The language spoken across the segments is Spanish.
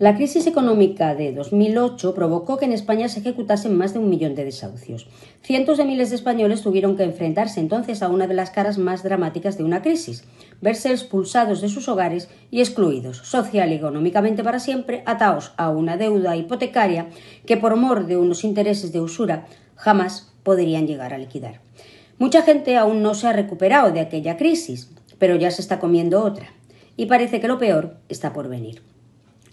La crisis económica de 2008 provocó que en España se ejecutasen más de un millón de desahucios. Cientos de miles de españoles tuvieron que enfrentarse entonces a una de las caras más dramáticas de una crisis, verse expulsados de sus hogares y excluidos social y económicamente para siempre, ataos a una deuda hipotecaria que por mor de unos intereses de usura jamás podrían llegar a liquidar. Mucha gente aún no se ha recuperado de aquella crisis, pero ya se está comiendo otra, y parece que lo peor está por venir.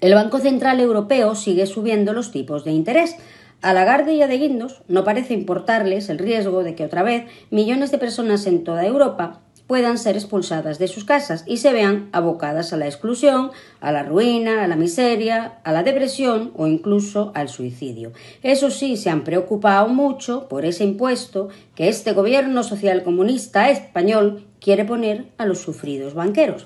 El Banco Central Europeo sigue subiendo los tipos de interés. A la y a De Guindos no parece importarles el riesgo de que otra vez millones de personas en toda Europa puedan ser expulsadas de sus casas y se vean abocadas a la exclusión, a la ruina, a la miseria, a la depresión o incluso al suicidio. Eso sí, se han preocupado mucho por ese impuesto que este gobierno socialcomunista español quiere poner a los sufridos banqueros.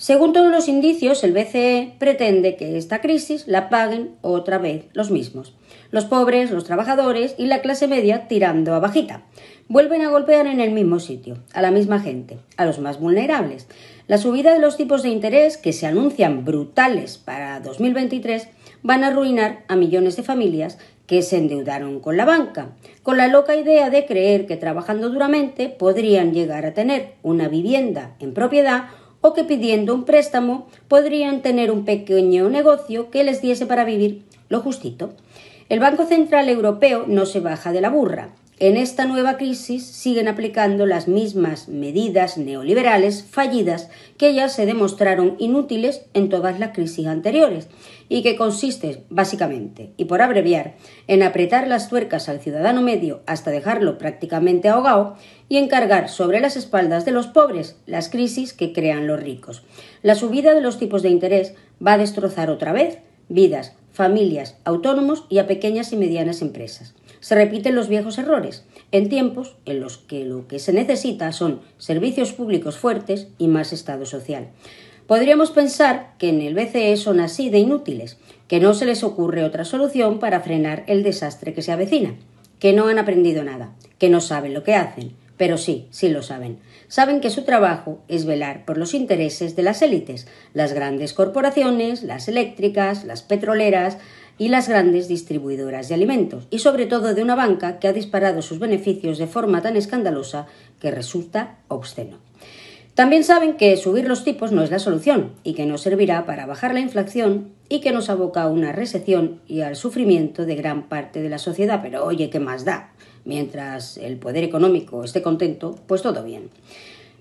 Según todos los indicios, el BCE pretende que esta crisis la paguen otra vez los mismos, los pobres, los trabajadores y la clase media tirando a bajita. Vuelven a golpear en el mismo sitio, a la misma gente, a los más vulnerables. La subida de los tipos de interés, que se anuncian brutales para 2023, van a arruinar a millones de familias que se endeudaron con la banca, con la loca idea de creer que trabajando duramente podrían llegar a tener una vivienda en propiedad o que pidiendo un préstamo podrían tener un pequeño negocio que les diese para vivir lo justito. El Banco Central Europeo no se baja de la burra. En esta nueva crisis siguen aplicando las mismas medidas neoliberales fallidas que ya se demostraron inútiles en todas las crisis anteriores y que consisten básicamente, y por abreviar, en apretar las tuercas al ciudadano medio hasta dejarlo prácticamente ahogado y encargar sobre las espaldas de los pobres las crisis que crean los ricos. La subida de los tipos de interés va a destrozar otra vez vidas, familias, autónomos y a pequeñas y medianas empresas se repiten los viejos errores, en tiempos en los que lo que se necesita son servicios públicos fuertes y más Estado social. Podríamos pensar que en el BCE son así de inútiles, que no se les ocurre otra solución para frenar el desastre que se avecina, que no han aprendido nada, que no saben lo que hacen, pero sí, sí lo saben. Saben que su trabajo es velar por los intereses de las élites, las grandes corporaciones, las eléctricas, las petroleras y las grandes distribuidoras de alimentos, y sobre todo de una banca que ha disparado sus beneficios de forma tan escandalosa que resulta obsceno. También saben que subir los tipos no es la solución y que no servirá para bajar la inflación y que nos aboca a una recesión y al sufrimiento de gran parte de la sociedad. Pero oye, ¿qué más da? Mientras el poder económico esté contento, pues todo bien.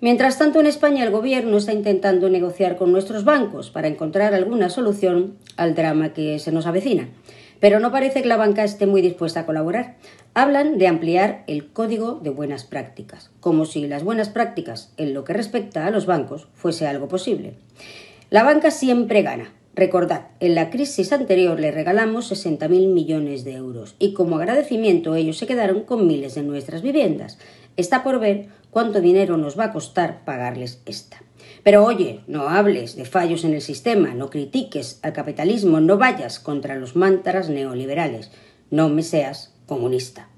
Mientras tanto, en España el gobierno está intentando negociar con nuestros bancos para encontrar alguna solución al drama que se nos avecina pero no parece que la banca esté muy dispuesta a colaborar. Hablan de ampliar el código de buenas prácticas, como si las buenas prácticas en lo que respecta a los bancos fuese algo posible. La banca siempre gana. Recordad, en la crisis anterior le regalamos 60.000 millones de euros y como agradecimiento ellos se quedaron con miles de nuestras viviendas. Está por ver cuánto dinero nos va a costar pagarles esta. Pero oye, no hables de fallos en el sistema, no critiques al capitalismo, no vayas contra los mantras neoliberales, no me seas comunista.